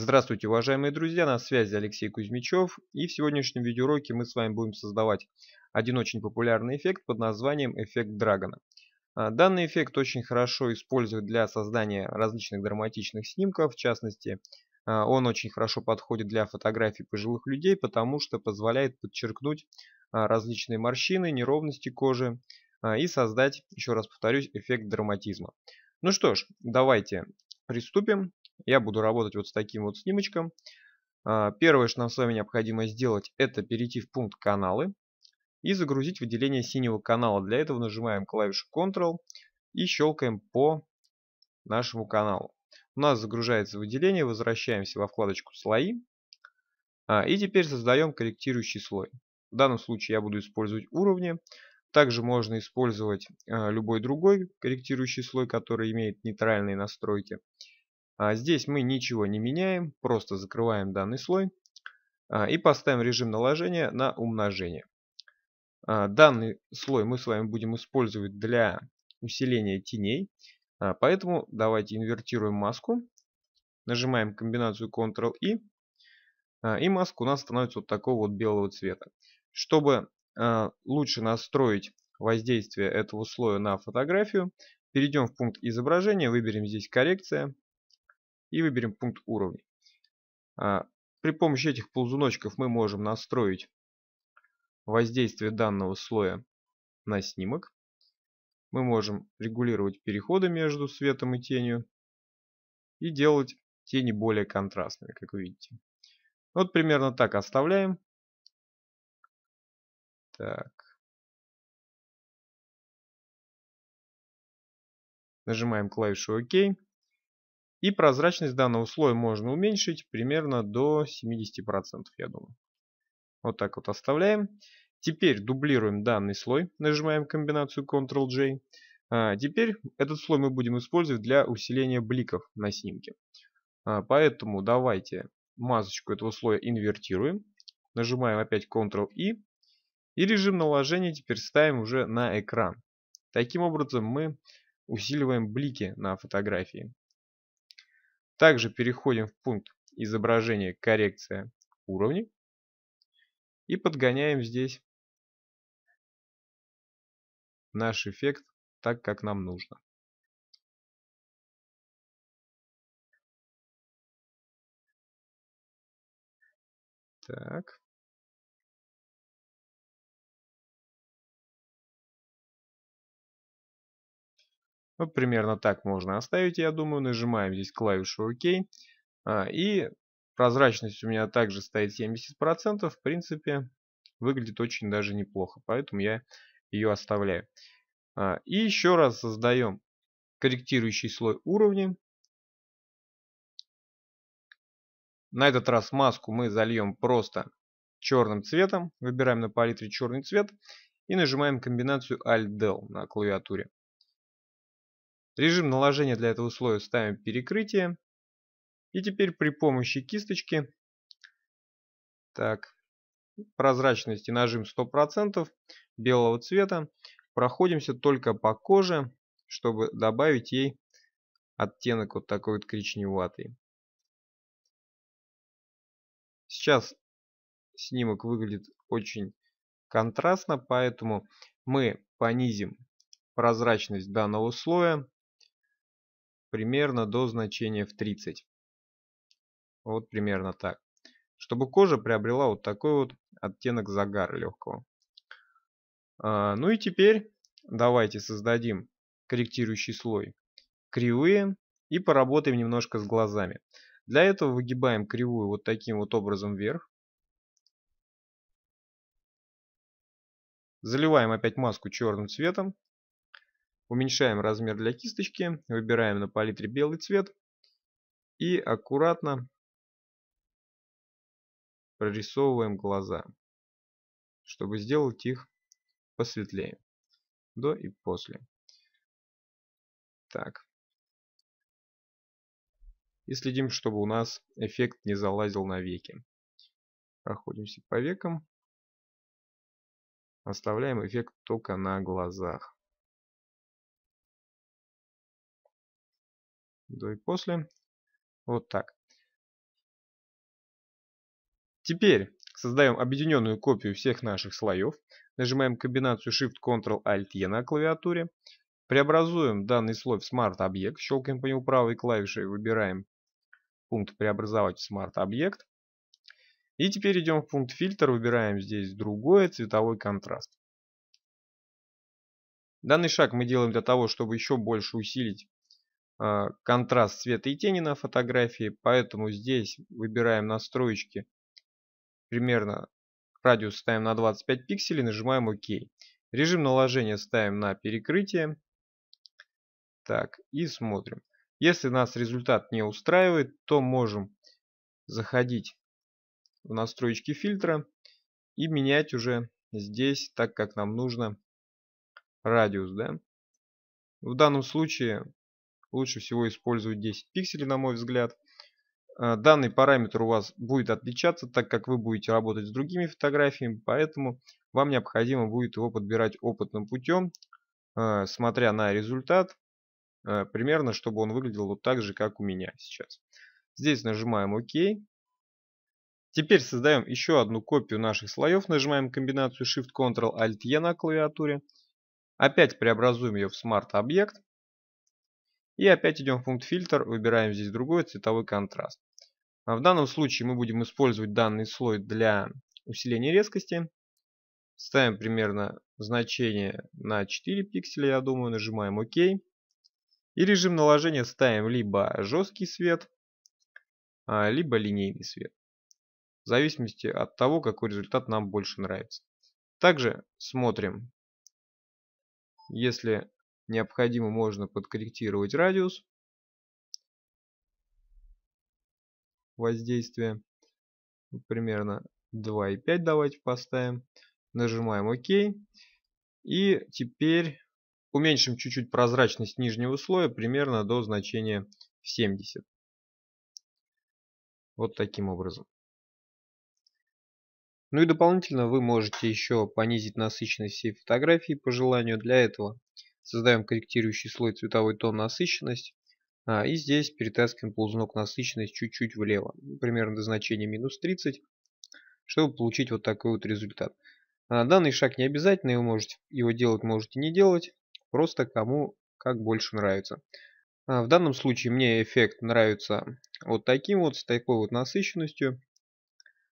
Здравствуйте, уважаемые друзья, на связи Алексей Кузьмичев, и в сегодняшнем видеоуроке мы с вами будем создавать один очень популярный эффект под названием эффект Драгона. А, данный эффект очень хорошо используют для создания различных драматичных снимков, в частности, а, он очень хорошо подходит для фотографий пожилых людей, потому что позволяет подчеркнуть а, различные морщины, неровности кожи и создать, еще раз повторюсь, эффект драматизма. Ну что ж, давайте приступим. Я буду работать вот с таким вот снимочком. А, первое, что нам с вами необходимо сделать, это перейти в пункт «Каналы» и загрузить выделение синего канала. Для этого нажимаем клавишу Ctrl и щелкаем по нашему каналу. У нас загружается выделение, возвращаемся во вкладочку «Слои». А, и теперь создаем корректирующий слой. В данном случае я буду использовать уровни. Также можно использовать а, любой другой корректирующий слой, который имеет нейтральные настройки. А здесь мы ничего не меняем, просто закрываем данный слой а, и поставим режим наложения на умножение. А, данный слой мы с вами будем использовать для усиления теней, поэтому давайте инвертируем маску, нажимаем комбинацию Ctrl-I, и маска у нас становится вот такого вот белого цвета. Чтобы лучше настроить воздействие этого слоя на фотографию, перейдем в пункт изображения, выберем здесь коррекция, и выберем пункт уровня. А, при помощи этих ползуночков мы можем настроить воздействие данного слоя на снимок. Мы можем регулировать переходы между светом и тенью и делать тени более контрастными, как вы видите. Вот примерно так оставляем. Так. Нажимаем клавишу ОК. И прозрачность данного слоя можно уменьшить примерно до 70%, я думаю. Вот так вот оставляем. Теперь дублируем данный слой, нажимаем комбинацию Ctrl-J. А теперь этот слой мы будем использовать для усиления бликов на снимке. А поэтому давайте масочку этого слоя инвертируем. Нажимаем опять Ctrl-I. И режим наложения теперь ставим уже на экран. Таким образом мы усиливаем блики на фотографии. Также переходим в пункт изображение коррекция уровней и подгоняем здесь наш эффект так, как нам нужно. Так. Вот ну, примерно так можно оставить, я думаю. Нажимаем здесь клавишу ОК. А, и прозрачность у меня также стоит 70%. В принципе, выглядит очень даже неплохо. Поэтому я ее оставляю. А, и еще раз создаем корректирующий слой уровня. На этот раз маску мы зальем просто черным цветом. Выбираем на палитре черный цвет и нажимаем комбинацию Alt-Del на клавиатуре. Режим наложения для этого слоя ставим перекрытие. И теперь при помощи кисточки, так, прозрачности нажим 100% белого цвета, проходимся только по коже, чтобы добавить ей оттенок вот такой вот коричневатый. Сейчас снимок выглядит очень контрастно, поэтому мы понизим прозрачность данного слоя примерно до значения в 30. Вот примерно так. Чтобы кожа приобрела вот такой вот оттенок загара легкого. А, ну и теперь давайте создадим корректирующий слой кривые и поработаем немножко с глазами. Для этого выгибаем кривую вот таким вот образом вверх. Заливаем опять маску черным цветом Уменьшаем размер для кисточки, выбираем на палитре белый цвет и аккуратно прорисовываем глаза, чтобы сделать их посветлее до и после. Так. И следим, чтобы у нас эффект не залазил на веки. Проходимся по векам. Оставляем эффект только на глазах. до и после. Вот так. Теперь создаем объединенную копию всех наших слоев. Нажимаем комбинацию Shift-Ctrl-Alt-E на клавиатуре. Преобразуем данный слой в смарт-объект. Щелкаем по нему правой клавишей, выбираем пункт «Преобразовать в смарт-объект». И теперь идем в пункт «Фильтр», выбираем здесь другое, цветовой контраст. Данный шаг мы делаем для того, чтобы еще больше усилить а, контраст света и тени на фотографии, поэтому здесь выбираем настройки примерно радиус ставим на 25 пикселей, нажимаем ОК. Режим наложения ставим на перекрытие. Так, и смотрим. Если нас результат не устраивает, то можем заходить в настройки фильтра и менять уже здесь, так как нам нужно радиус. Да? В данном случае лучше всего использовать 10 пикселей, на мой взгляд. Э, данный параметр у вас будет отличаться, так как вы будете работать с другими фотографиями, поэтому вам необходимо будет его подбирать опытным путем, э, смотря на результат, э, примерно, чтобы он выглядел вот так же, как у меня сейчас. Здесь нажимаем ОК. Теперь создаем еще одну копию наших слоев, нажимаем комбинацию Shift-Ctrl-Alt-E на клавиатуре. Опять преобразуем ее в смарт-объект. И опять идем в пункт фильтр, выбираем здесь другой цветовой контраст. А в данном случае мы будем использовать данный слой для усиления резкости. Ставим примерно значение на 4 пикселя, я думаю, нажимаем ОК. И режим наложения ставим либо жесткий свет, а, либо линейный свет. В зависимости от того, какой результат нам больше нравится. Также смотрим, если необходимо, можно подкорректировать радиус воздействия. Примерно 2,5 давайте поставим. Нажимаем ОК. И теперь уменьшим чуть-чуть прозрачность нижнего слоя примерно до значения 70. Вот таким образом. Ну и дополнительно вы можете еще понизить насыщенность всей фотографии по желанию. Для этого Создаем корректирующий слой цветовой тон насыщенность. А, и здесь перетаскиваем ползунок насыщенность чуть-чуть влево. Ну, примерно до значения минус 30, чтобы получить вот такой вот результат. А, данный шаг не обязательный, вы можете его делать, можете не делать. Просто кому как больше нравится. А, в данном случае мне эффект нравится вот таким вот, с такой вот насыщенностью.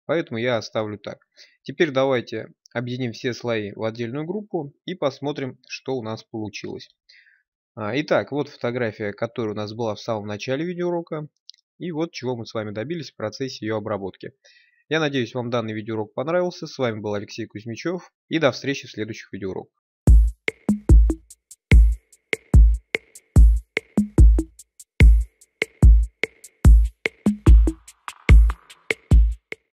Поэтому я оставлю так. Теперь давайте объединим все слои в отдельную группу и посмотрим, что у нас получилось. А, итак, вот фотография, которая у нас была в самом начале видеоурока. И вот чего мы с вами добились в процессе ее обработки. Я надеюсь, вам данный видеоурок понравился. С вами был Алексей Кузьмичев. И до встречи в следующих видеоуроках.